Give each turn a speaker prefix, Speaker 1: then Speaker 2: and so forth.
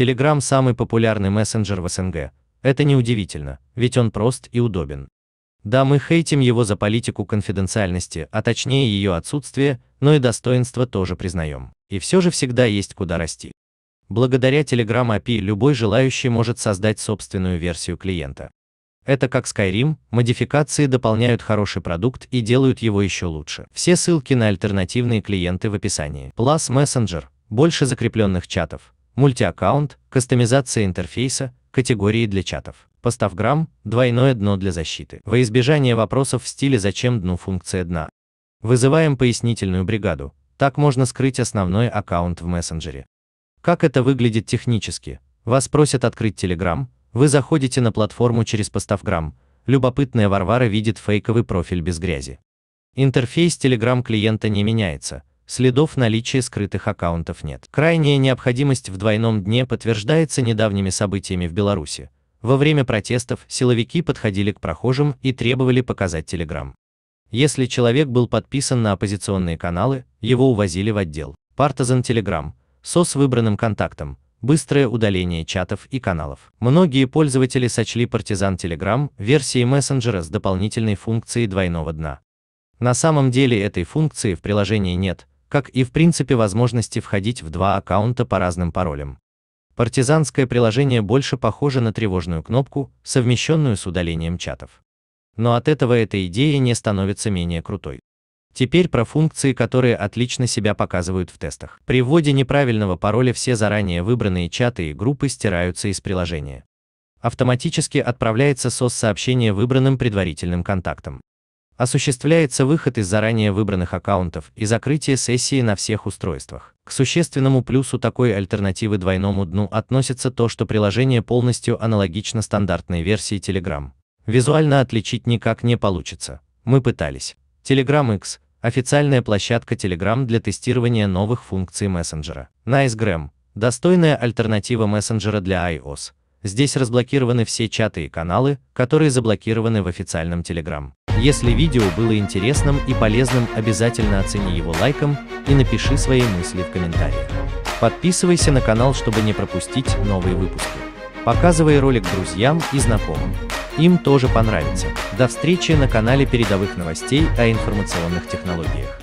Speaker 1: Telegram самый популярный мессенджер в СНГ. Это неудивительно, ведь он прост и удобен. Да, мы хейтим его за политику конфиденциальности, а точнее ее отсутствие, но и достоинства тоже признаем. И все же всегда есть куда расти. Благодаря Telegram API любой желающий может создать собственную версию клиента. Это как Skyrim, модификации дополняют хороший продукт и делают его еще лучше. Все ссылки на альтернативные клиенты в описании. Plus Messenger, больше закрепленных чатов, мультиаккаунт, кастомизация интерфейса, категории для чатов. Поставграмм, двойное дно для защиты. Во избежание вопросов в стиле «Зачем дну функция дна?» Вызываем пояснительную бригаду. Так можно скрыть основной аккаунт в мессенджере. Как это выглядит технически? Вас просят открыть Telegram, вы заходите на платформу через Поставграмм, любопытная Варвара видит фейковый профиль без грязи. Интерфейс Telegram клиента не меняется – следов наличия скрытых аккаунтов нет. Крайняя необходимость в двойном дне подтверждается недавними событиями в Беларуси. Во время протестов силовики подходили к прохожим и требовали показать телеграмм. Если человек был подписан на оппозиционные каналы, его увозили в отдел. Партизан Телеграм, со с выбранным контактом, быстрое удаление чатов и каналов. Многие пользователи сочли партизан Telegram версией мессенджера с дополнительной функцией двойного дна. На самом деле этой функции в приложении нет, как и в принципе возможности входить в два аккаунта по разным паролям. Партизанское приложение больше похоже на тревожную кнопку, совмещенную с удалением чатов. Но от этого эта идея не становится менее крутой. Теперь про функции, которые отлично себя показывают в тестах. При вводе неправильного пароля все заранее выбранные чаты и группы стираются из приложения. Автоматически отправляется SOS-сообщение выбранным предварительным контактам осуществляется выход из заранее выбранных аккаунтов и закрытие сессии на всех устройствах. К существенному плюсу такой альтернативы двойному дну относится то, что приложение полностью аналогично стандартной версии Telegram. Визуально отличить никак не получится. Мы пытались. Telegram X – официальная площадка Telegram для тестирования новых функций мессенджера. NiceGram – достойная альтернатива мессенджера для iOS. Здесь разблокированы все чаты и каналы, которые заблокированы в официальном Telegram. Если видео было интересным и полезным, обязательно оцени его лайком и напиши свои мысли в комментариях. Подписывайся на канал, чтобы не пропустить новые выпуски. Показывай ролик друзьям и знакомым. Им тоже понравится. До встречи на канале передовых новостей о информационных технологиях.